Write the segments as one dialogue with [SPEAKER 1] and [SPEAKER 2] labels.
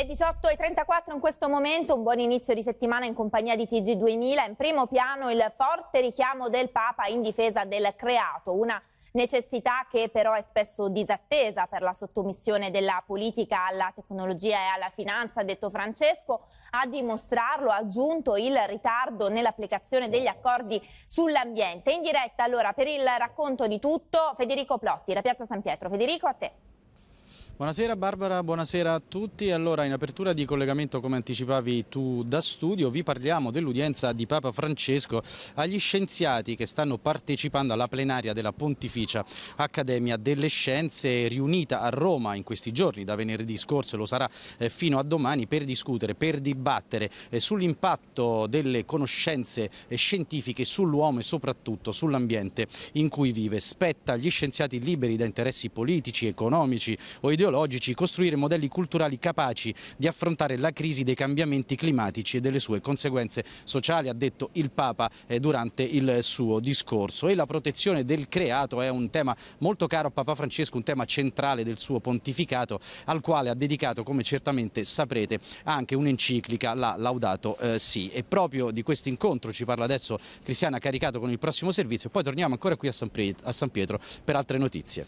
[SPEAKER 1] Le 18.34 in questo momento, un buon inizio di settimana in compagnia di TG2000. In primo piano il forte richiamo del Papa in difesa del creato, una necessità che però è spesso disattesa per la sottomissione della politica alla tecnologia e alla finanza, ha detto Francesco. A dimostrarlo ha aggiunto il ritardo nell'applicazione degli accordi sull'ambiente. In diretta allora per il racconto di tutto Federico Plotti da Piazza San Pietro. Federico a te.
[SPEAKER 2] Buonasera Barbara, buonasera a tutti. Allora, in apertura di collegamento, come anticipavi tu da studio, vi parliamo dell'udienza di Papa Francesco agli scienziati che stanno partecipando alla plenaria della Pontificia Accademia delle Scienze riunita a Roma in questi giorni, da venerdì scorso lo sarà eh, fino a domani, per discutere, per dibattere eh, sull'impatto delle conoscenze eh, scientifiche sull'uomo e soprattutto sull'ambiente in cui vive. Spetta agli scienziati liberi da interessi politici, economici o ideologici biologici, costruire modelli culturali capaci di affrontare la crisi dei cambiamenti climatici e delle sue conseguenze sociali, ha detto il Papa eh, durante il suo discorso. E la protezione del creato è un tema molto caro a Papa Francesco, un tema centrale del suo pontificato, al quale ha dedicato, come certamente saprete, anche un'enciclica, l'ha Laudato eh, Si. E proprio di questo incontro ci parla adesso Cristiana Caricato con il prossimo servizio, poi torniamo ancora qui a San Pietro per altre notizie.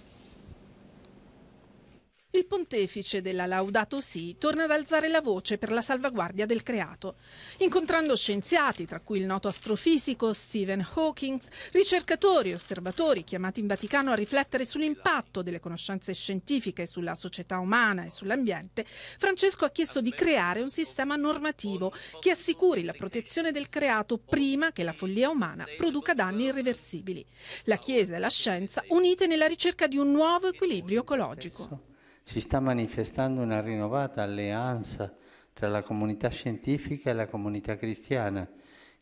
[SPEAKER 3] Il pontefice della Laudato Si torna ad alzare la voce per la salvaguardia del creato, incontrando scienziati, tra cui il noto astrofisico Stephen Hawking, ricercatori e osservatori chiamati in Vaticano a riflettere sull'impatto delle conoscenze scientifiche sulla società umana e sull'ambiente, Francesco ha chiesto di creare un sistema normativo che assicuri la protezione del creato prima che la follia umana produca danni irreversibili. La Chiesa e la scienza unite nella ricerca di un nuovo equilibrio ecologico
[SPEAKER 4] si sta manifestando una rinnovata alleanza tra la comunità scientifica e la comunità cristiana,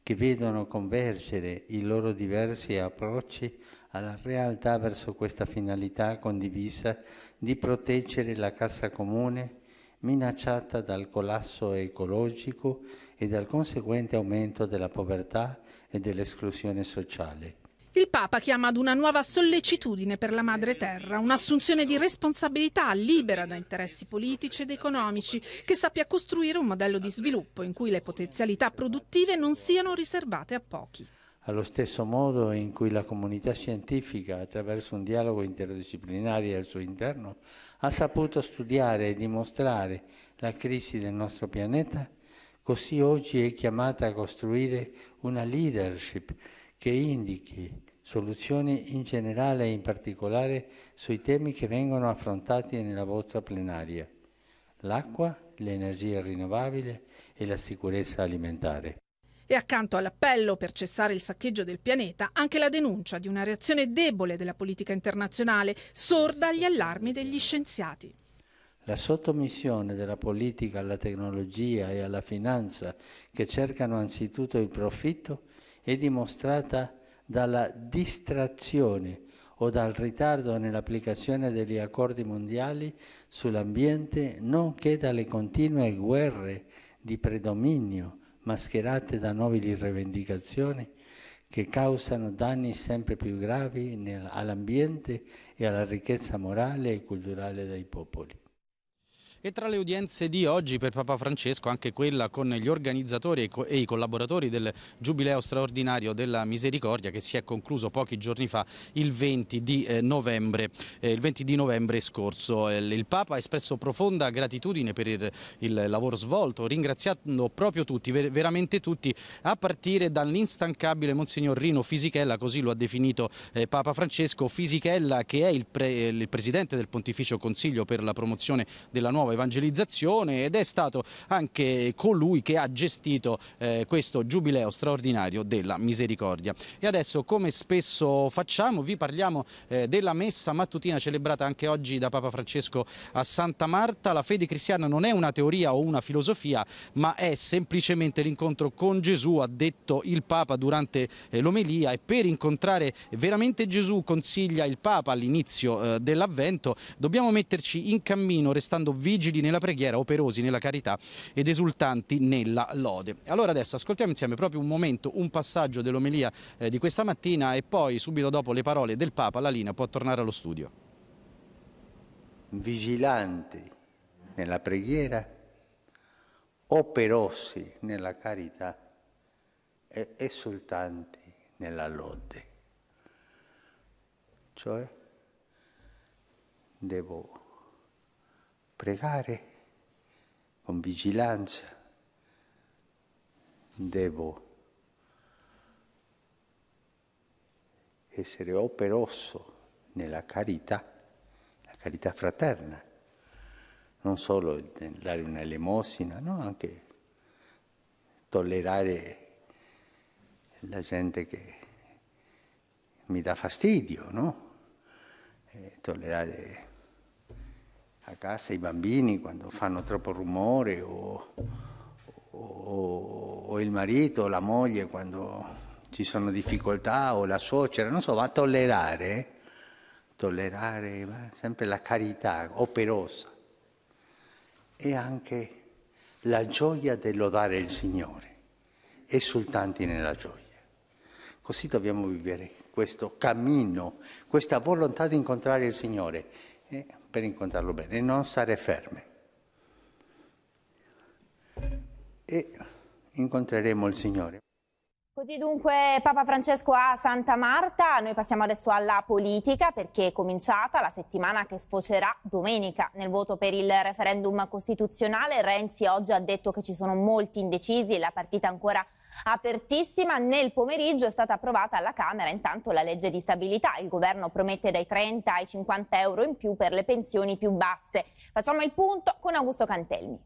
[SPEAKER 4] che vedono convergere i loro diversi approcci alla realtà verso questa finalità condivisa di proteggere la cassa comune minacciata dal collasso ecologico e dal conseguente aumento della povertà e dell'esclusione sociale.
[SPEAKER 3] Il Papa chiama ad una nuova sollecitudine per la madre terra, un'assunzione di responsabilità libera da interessi politici ed economici, che sappia costruire un modello di sviluppo in cui le potenzialità produttive non siano riservate a pochi.
[SPEAKER 4] Allo stesso modo in cui la comunità scientifica, attraverso un dialogo interdisciplinare al suo interno, ha saputo studiare e dimostrare la crisi del nostro pianeta, così oggi è chiamata a costruire una leadership che indichi soluzioni in generale e in particolare sui temi che vengono affrontati nella vostra plenaria, l'acqua, l'energia rinnovabile e la sicurezza alimentare.
[SPEAKER 3] E accanto all'appello per cessare il saccheggio del pianeta, anche la denuncia di una reazione debole della politica internazionale, sorda agli allarmi degli scienziati.
[SPEAKER 4] La sottomissione della politica alla tecnologia e alla finanza, che cercano anzitutto il profitto, è dimostrata dalla distrazione o dal ritardo nell'applicazione degli accordi mondiali sull'ambiente, nonché dalle continue guerre di predominio mascherate da nobili rivendicazioni che causano danni sempre più gravi all'ambiente e alla ricchezza morale e culturale dei popoli.
[SPEAKER 2] E tra le udienze di oggi per Papa Francesco anche quella con gli organizzatori e i collaboratori del Giubileo straordinario della Misericordia che si è concluso pochi giorni fa il 20 di eh, novembre, eh, il 20 di novembre scorso. Il Papa ha espresso profonda gratitudine per il, lavoro svolto, ringraziando proprio tutti, veramente tutti, a partire dall'instancabile Monsignor Rino Fisichella, così lo ha definito eh, Papa Francesco, Fisichella che è il, pre il presidente del Pontificio Consiglio per la promozione della nuova nuova evangelizzazione ed è stato anche colui che ha gestito eh, questo giubileo straordinario della misericordia. E adesso come spesso facciamo vi parliamo eh, della messa mattutina celebrata anche oggi da Papa Francesco a Santa Marta. La fede cristiana non è una teoria o una filosofia ma è semplicemente l'incontro con Gesù, ha detto il Papa durante eh, l'omelia e per incontrare veramente Gesù consiglia il Papa all'inizio eh, dell'Avvento dobbiamo metterci in cammino restando vigili rigidi nella preghiera, operosi nella carità ed esultanti nella lode. Allora adesso ascoltiamo insieme proprio un momento, un passaggio dell'omelia eh, di questa mattina e poi subito dopo le parole del Papa la Lina può tornare allo studio.
[SPEAKER 4] Vigilanti nella preghiera, operosi nella carità e esultanti nella lode. Cioè, devo pregare con vigilanza, devo essere operoso nella carità, la carità fraterna, non solo dare una elemosina, no? anche tollerare la gente che mi dà fastidio, no? Eh, tollerare a casa i bambini quando fanno troppo rumore o, o, o il marito o la moglie quando ci sono difficoltà o la suocera, non so, va a tollerare, tollerare va, sempre la carità operosa e anche la gioia del lodare il Signore, esultanti nella gioia. Così dobbiamo vivere questo cammino, questa volontà di incontrare il Signore per incontrarlo bene e non stare ferme. E incontreremo il Signore.
[SPEAKER 1] Così dunque Papa Francesco a Santa Marta, noi passiamo adesso alla politica perché è cominciata la settimana che sfocerà domenica nel voto per il referendum costituzionale. Renzi oggi ha detto che ci sono molti indecisi e la partita ancora apertissima. Nel pomeriggio è stata approvata alla Camera intanto la legge di stabilità. Il governo promette dai 30 ai 50 euro in più per le pensioni più basse. Facciamo il punto con Augusto Cantelmi.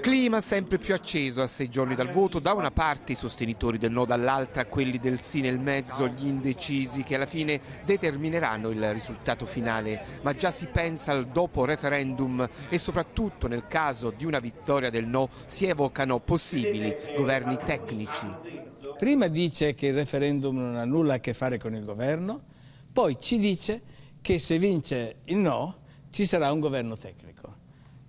[SPEAKER 5] Clima sempre più acceso a sei giorni dal voto, da una parte i sostenitori del no, dall'altra quelli del sì nel mezzo, gli indecisi che alla fine determineranno il risultato finale, ma già si pensa al dopo referendum e soprattutto nel caso di una vittoria del no si evocano possibili governi tecnici.
[SPEAKER 6] Prima dice che il referendum non ha nulla a che fare con il governo, poi ci dice che se vince il no ci sarà un governo tecnico.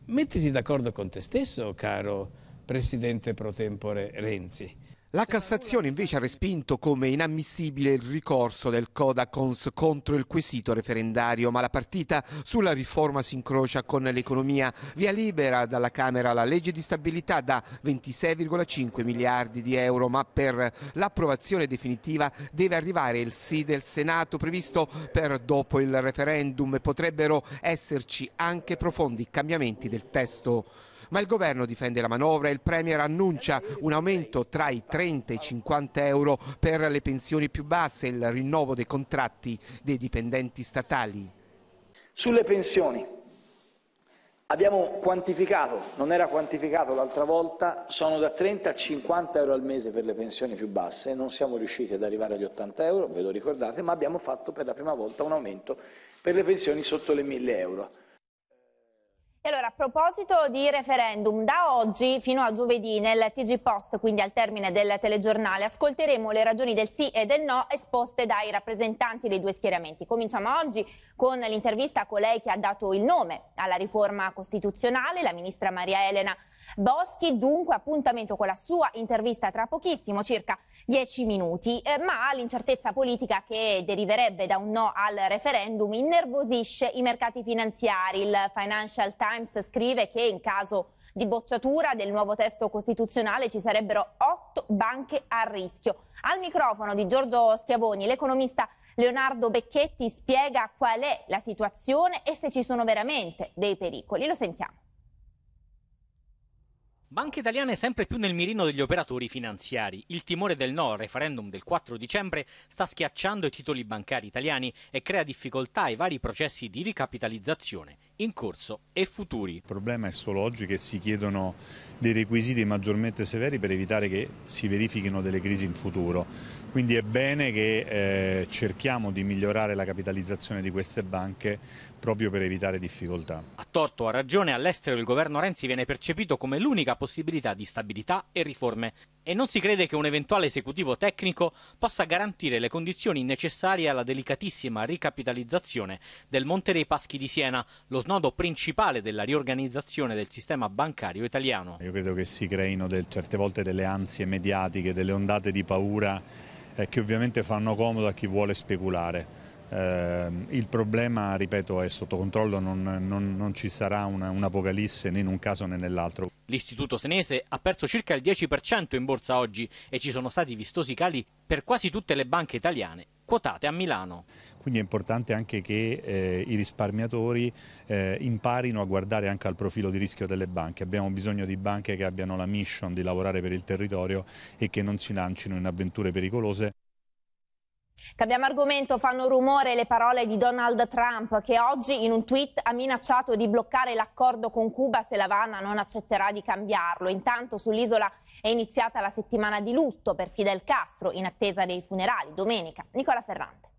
[SPEAKER 6] Mettiti d'accordo con te stesso, caro Presidente pro tempore Renzi. La Cassazione invece ha
[SPEAKER 5] respinto come inammissibile il ricorso del Codacons contro il quesito referendario, ma la partita sulla riforma si incrocia con l'economia. Via libera dalla Camera la legge di stabilità da 26,5 miliardi di euro, ma per l'approvazione definitiva deve arrivare il sì del Senato previsto per dopo il referendum e potrebbero esserci anche profondi cambiamenti del testo. Ma il governo difende la manovra e il Premier annuncia un aumento tra i 30 e i 50 euro per le pensioni più basse e il rinnovo dei contratti dei dipendenti statali.
[SPEAKER 2] Sulle pensioni abbiamo quantificato, non era quantificato l'altra volta, sono da 30 a 50 euro al mese per le pensioni più basse, non siamo riusciti ad arrivare agli 80 euro, ve lo ricordate, ma abbiamo fatto per la prima volta un aumento per le pensioni sotto le 1000 euro
[SPEAKER 1] allora, a proposito di referendum, da oggi fino a giovedì nel TG Post, quindi al termine del telegiornale, ascolteremo le ragioni del sì e del no esposte dai rappresentanti dei due schieramenti. Cominciamo oggi con l'intervista a colei che ha dato il nome alla riforma costituzionale, la ministra Maria Elena Boschi, dunque appuntamento con la sua intervista tra pochissimo, circa dieci minuti, eh, ma l'incertezza politica che deriverebbe da un no al referendum innervosisce i mercati finanziari. Il Financial Times scrive che in caso di bocciatura del nuovo testo costituzionale ci sarebbero otto banche a rischio. Al microfono di Giorgio Schiavoni, l'economista Leonardo Becchetti spiega qual è la situazione e se ci sono veramente dei pericoli. Lo sentiamo.
[SPEAKER 7] Banca italiana è sempre più nel mirino degli operatori finanziari. Il timore del no al referendum del 4 dicembre sta schiacciando i titoli bancari italiani e crea difficoltà ai vari processi di ricapitalizzazione
[SPEAKER 8] in corso e futuri. Il problema è solo oggi che si chiedono dei requisiti maggiormente severi per evitare che si verifichino delle crisi in futuro. Quindi è bene che eh, cerchiamo di migliorare la capitalizzazione di queste banche proprio per evitare difficoltà. A
[SPEAKER 7] torto o a ragione all'estero il governo Renzi viene percepito come l'unica possibilità di stabilità e riforme e non si crede che un eventuale esecutivo tecnico possa garantire le condizioni necessarie alla delicatissima ricapitalizzazione del Monte dei Paschi di Siena, lo nodo principale della riorganizzazione del sistema bancario italiano.
[SPEAKER 8] Io credo che si creino del, certe volte delle ansie mediatiche, delle ondate di paura eh, che ovviamente fanno comodo a chi vuole speculare. Eh, il problema, ripeto, è sotto controllo, non, non, non ci sarà un'apocalisse un né in un caso né nell'altro.
[SPEAKER 7] L'istituto senese ha perso circa il 10% in borsa oggi e ci sono stati vistosi cali per quasi tutte le banche italiane quotate a Milano.
[SPEAKER 8] Quindi è importante anche che eh, i risparmiatori eh, imparino a guardare anche al profilo di rischio delle banche. Abbiamo bisogno di banche che abbiano la mission di lavorare per il territorio e che non si lancino in avventure pericolose.
[SPEAKER 1] Cambiamo argomento, fanno rumore le parole di Donald Trump che oggi in un tweet ha minacciato di bloccare l'accordo con Cuba se La Havana non accetterà di cambiarlo. Intanto sull'isola è iniziata la settimana di lutto per Fidel Castro in attesa dei funerali domenica. Nicola Ferrante.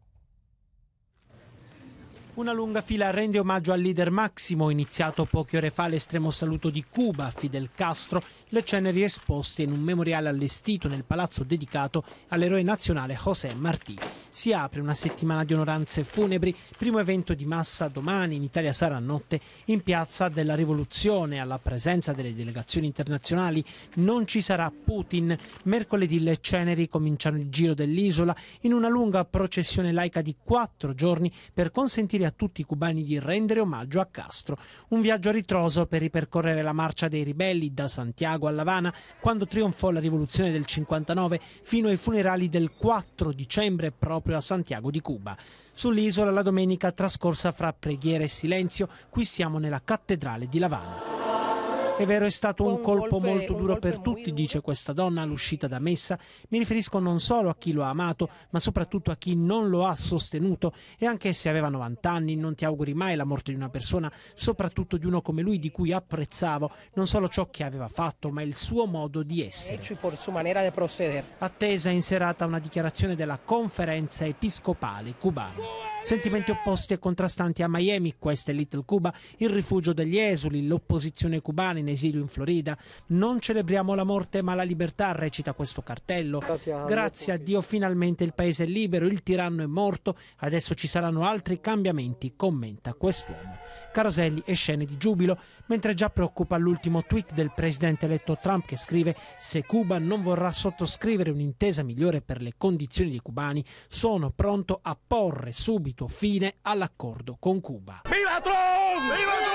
[SPEAKER 9] Una lunga fila rende omaggio al leader Massimo, iniziato poche ore fa l'estremo saluto di Cuba a Fidel Castro, le ceneri esposte in un memoriale allestito nel palazzo dedicato all'eroe nazionale José Martí. Si apre una settimana di onoranze funebri, primo evento di massa domani in Italia sarà a notte in Piazza della Rivoluzione alla presenza delle delegazioni internazionali. Non ci sarà Putin. Mercoledì le ceneri cominciano il giro dell'isola in una lunga processione laica di quattro giorni per consentire a tutti i cubani di rendere omaggio a Castro. Un viaggio a ritroso per ripercorrere la marcia dei ribelli da Santiago a Lavana quando trionfò la rivoluzione del 59 fino ai funerali del 4 dicembre proprio proprio a Santiago di Cuba. Sull'isola la domenica trascorsa fra preghiera e silenzio, qui siamo nella cattedrale di Lavana. È vero, è stato un colpo molto duro per tutti, dice questa donna all'uscita da messa. Mi riferisco non solo a chi lo ha amato, ma soprattutto a chi non lo ha sostenuto. E anche se aveva 90 anni, non ti auguri mai la morte di una persona, soprattutto di uno come lui di cui apprezzavo non solo ciò che aveva fatto, ma il suo modo di essere. Attesa in serata una dichiarazione della conferenza episcopale cubana. Sentimenti opposti e contrastanti a Miami, questa è Little Cuba, il rifugio degli esuli, l'opposizione cubana In in esilio in Florida. Non celebriamo la morte ma la libertà, recita questo cartello. Grazie a Dio finalmente il paese è libero, il tiranno è morto, adesso ci saranno altri cambiamenti, commenta quest'uomo. Caroselli e scene di giubilo, mentre già preoccupa l'ultimo tweet del presidente eletto Trump che scrive se Cuba non vorrà sottoscrivere un'intesa migliore per le condizioni dei cubani, sono pronto a porre subito fine all'accordo con Cuba.
[SPEAKER 1] Viva Trump! Viva Trump!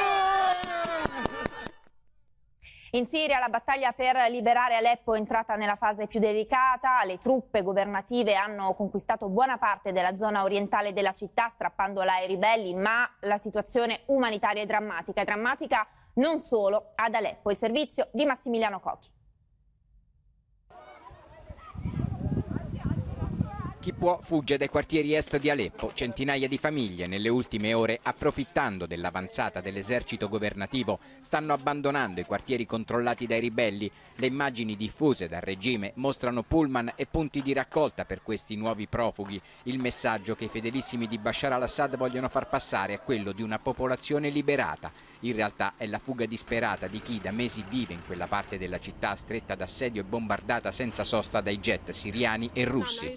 [SPEAKER 1] In Siria la battaglia per liberare Aleppo è entrata nella fase più delicata, le truppe governative hanno conquistato buona parte della zona orientale della città strappandola ai ribelli, ma la situazione umanitaria è drammatica, è drammatica non solo ad Aleppo. Il servizio di Massimiliano Cocchi.
[SPEAKER 6] Chi può fugge dai quartieri est di Aleppo. Centinaia di famiglie nelle ultime ore, approfittando dell'avanzata dell'esercito governativo, stanno abbandonando i quartieri controllati dai ribelli. Le immagini diffuse dal regime mostrano pullman e punti di raccolta per questi nuovi profughi. Il messaggio che i fedelissimi di Bashar al-Assad vogliono far passare è quello di una popolazione liberata in realtà è la fuga disperata di chi da mesi vive in quella parte della città stretta d'assedio e bombardata senza sosta dai jet siriani e russi.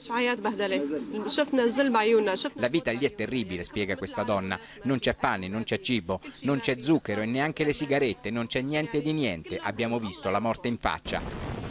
[SPEAKER 6] La vita lì è terribile, spiega questa donna. Non c'è pane, non c'è cibo, non c'è zucchero e neanche le sigarette, non c'è niente di niente. Abbiamo visto la morte in faccia.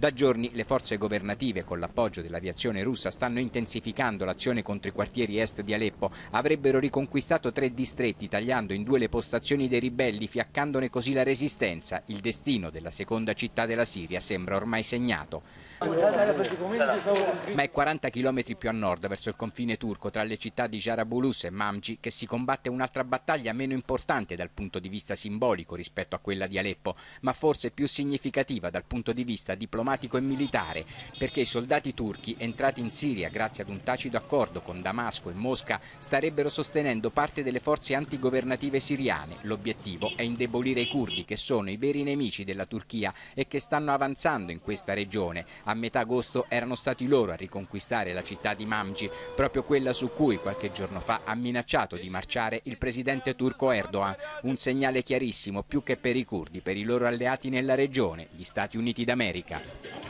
[SPEAKER 6] Da giorni le forze governative, con l'appoggio dell'aviazione russa, stanno intensificando l'azione contro i quartieri est di Aleppo. Avrebbero riconquistato tre distretti, tagliando in due le postazioni dei ribelli, fiaccandone così la resistenza. Il destino della seconda città della Siria sembra ormai segnato.
[SPEAKER 10] Ma
[SPEAKER 6] è 40 km più a nord, verso il confine turco, tra le città di Jarabulus e Mamci, che si combatte un'altra battaglia meno importante dal punto di vista simbolico rispetto a quella di Aleppo, ma forse più significativa dal punto di vista diplomatico e militare, perché i soldati turchi entrati in Siria grazie ad un tacito accordo con Damasco e Mosca starebbero sostenendo parte delle forze antigovernative siriane. L'obiettivo è indebolire i curdi, che sono i veri nemici della Turchia e che stanno avanzando in questa regione a metà agosto erano stati loro a riconquistare la città di Mamci, proprio quella su cui qualche giorno fa ha minacciato di marciare il presidente turco Erdogan. Un segnale chiarissimo più che per i curdi, per i loro alleati nella regione, gli Stati Uniti d'America.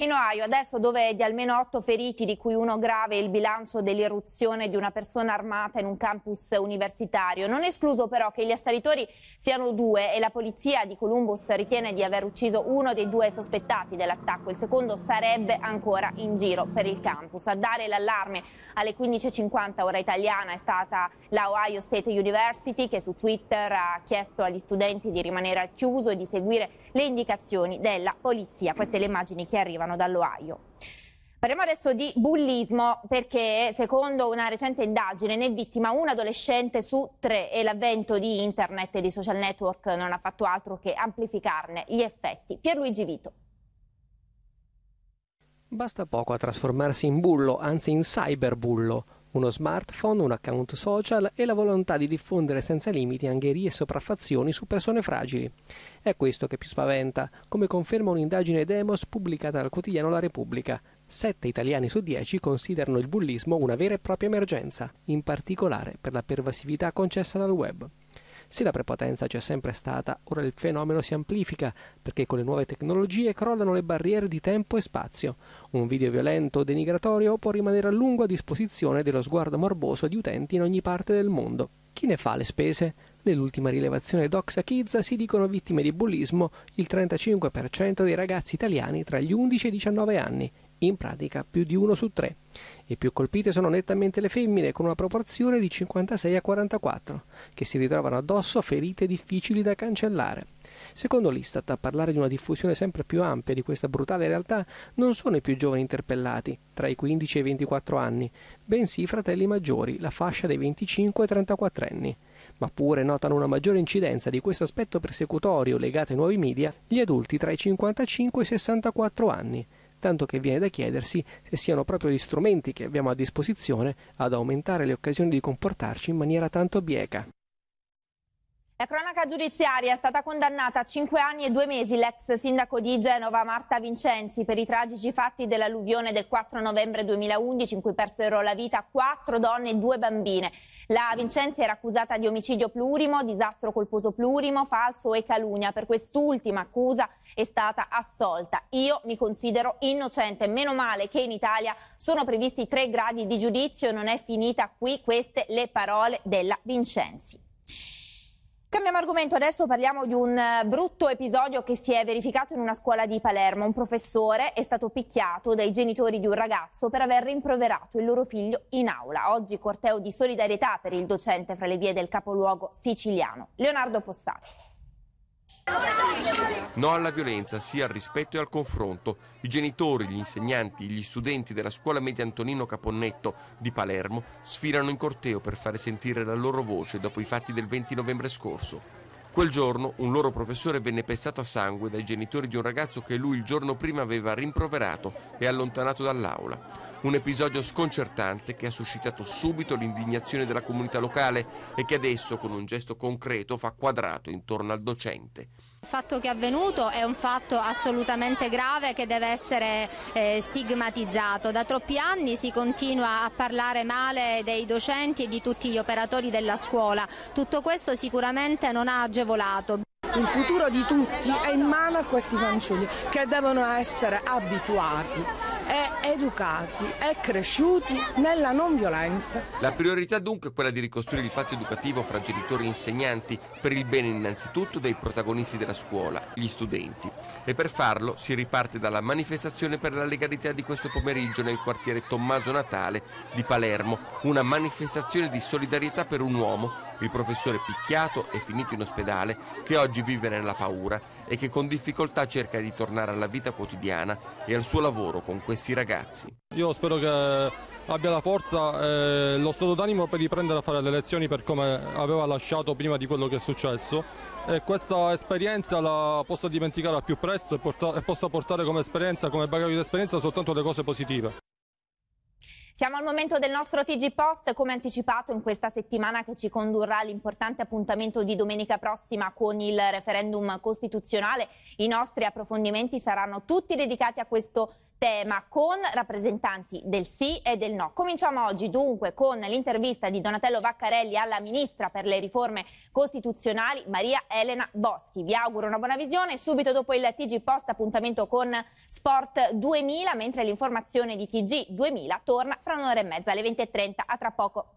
[SPEAKER 1] In Ohio adesso dove di almeno otto feriti, di cui uno grave, il bilancio dell'irruzione di una persona armata in un campus universitario. Non escluso però che gli assalitori siano due e la polizia di Columbus ritiene di aver ucciso uno dei due sospettati dell'attacco. Il secondo sarebbe ancora in giro per il campus. A dare l'allarme alle 15.50 ora italiana è stata la Ohio State University che su Twitter ha chiesto agli studenti di rimanere al chiuso e di seguire le indicazioni della polizia. Queste le immagini che arrivano arrivano dall'Ohio. Parliamo adesso di bullismo perché secondo una recente indagine ne è vittima un adolescente su tre e l'avvento di internet e di social network non ha fatto altro che amplificarne gli effetti. Pierluigi Vito.
[SPEAKER 10] Basta poco a trasformarsi in bullo, anzi in cyberbullo uno smartphone, un account social e la volontà di diffondere senza limiti angherie e sopraffazioni su persone fragili. È questo che più spaventa, come conferma un'indagine Demos pubblicata dal quotidiano La Repubblica. Sette italiani su dieci considerano il bullismo una vera e propria emergenza, in particolare per la pervasività concessa dal web. Se la prepotenza c'è sempre stata, ora il fenomeno si amplifica perché con le nuove tecnologie crollano le barriere di tempo e spazio. Un video violento o denigratorio può rimanere a lungo a disposizione dello sguardo morboso di utenti in ogni parte del mondo. Chi ne fa le spese? Nell'ultima rilevazione Doxa Kids si dicono vittime di bullismo il 35% dei ragazzi italiani tra gli 11 e i 19 anni in pratica più di uno su tre. E più colpite sono nettamente le femmine, con una proporzione di 56 a 44, che si ritrovano addosso ferite difficili da cancellare. Secondo l'Istat, a parlare di una diffusione sempre più ampia di questa brutale realtà non sono i più giovani interpellati, tra i 15 e i 24 anni, bensì i fratelli maggiori, la fascia dei 25 e 34 anni. Ma pure notano una maggiore incidenza di questo aspetto persecutorio legato ai nuovi media gli adulti tra i 55 e i 64 anni, tanto che viene da chiedersi se siano proprio gli strumenti che abbiamo a disposizione ad aumentare le occasioni di comportarci in maniera tanto bieca.
[SPEAKER 1] La cronaca giudiziaria è stata condannata a 5 anni e 2 mesi l'ex sindaco di Genova Marta Vincenzi per i tragici fatti dell'alluvione del 4 novembre 2011 in cui persero la vita 4 donne e 2 bambine. La Vincenzi era accusata di omicidio plurimo, disastro colposo plurimo, falso e calunnia. Per quest'ultima accusa è stata assolta. Io mi considero innocente. Meno male che in Italia sono previsti tre gradi di giudizio. Non è finita qui queste le parole della Vincenzi. Cambiamo argomento, adesso parliamo di un eh, brutto episodio che si è verificato in una scuola di Palermo. Un professore è stato picchiato dai genitori di un ragazzo per aver rimproverato il loro figlio in aula. Oggi corteo di solidarietà per il docente fra le vie del capoluogo siciliano. Leonardo Possati.
[SPEAKER 11] No alla violenza, sì al rispetto e al confronto. I genitori, gli insegnanti, gli studenti della scuola media Antonino Caponnetto di Palermo sfilano in corteo per fare sentire la loro voce dopo i fatti del 20 novembre scorso. Quel giorno un loro professore venne pestato a sangue dai genitori di un ragazzo che lui il giorno prima aveva rimproverato e allontanato dall'aula. Un episodio sconcertante che ha suscitato subito l'indignazione della comunità locale e che adesso con un gesto concreto fa quadrato intorno al docente.
[SPEAKER 1] Il fatto che è avvenuto è un fatto assolutamente grave che deve essere eh, stigmatizzato. Da troppi anni si continua a parlare male dei docenti e di tutti gli operatori della scuola. Tutto questo sicuramente non ha agevolato. Il futuro di
[SPEAKER 10] tutti è in mano a questi fanciulli che devono essere abituati e educati e cresciuti nella non violenza.
[SPEAKER 11] La priorità dunque è quella di ricostruire il patto educativo fra genitori e insegnanti per il bene innanzitutto dei protagonisti della scuola, gli studenti. E per farlo si riparte dalla manifestazione per la legalità di questo pomeriggio nel quartiere Tommaso Natale di Palermo, una manifestazione di solidarietà per un uomo il professore picchiato e finito in ospedale che oggi vive nella paura e che con difficoltà cerca di tornare alla vita quotidiana e al suo lavoro con questi ragazzi. Io spero che abbia la forza e lo stato d'animo per riprendere a fare le lezioni per come aveva lasciato prima di quello che è successo e questa esperienza la possa dimenticare al più presto e, porta e possa portare come esperienza, come bagaglio di esperienza soltanto le cose positive.
[SPEAKER 1] Siamo al momento del nostro TG Post, come anticipato in questa settimana che ci condurrà all'importante appuntamento di domenica prossima con il referendum costituzionale. I nostri approfondimenti saranno tutti dedicati a questo tema con rappresentanti del sì e del no. Cominciamo oggi dunque con l'intervista di Donatello Vaccarelli alla Ministra per le riforme costituzionali Maria Elena Boschi. Vi auguro una buona visione. Subito dopo il TG Post appuntamento con Sport 2000, mentre l'informazione di TG 2000 torna fra un'ora e mezza alle 20.30. A tra poco.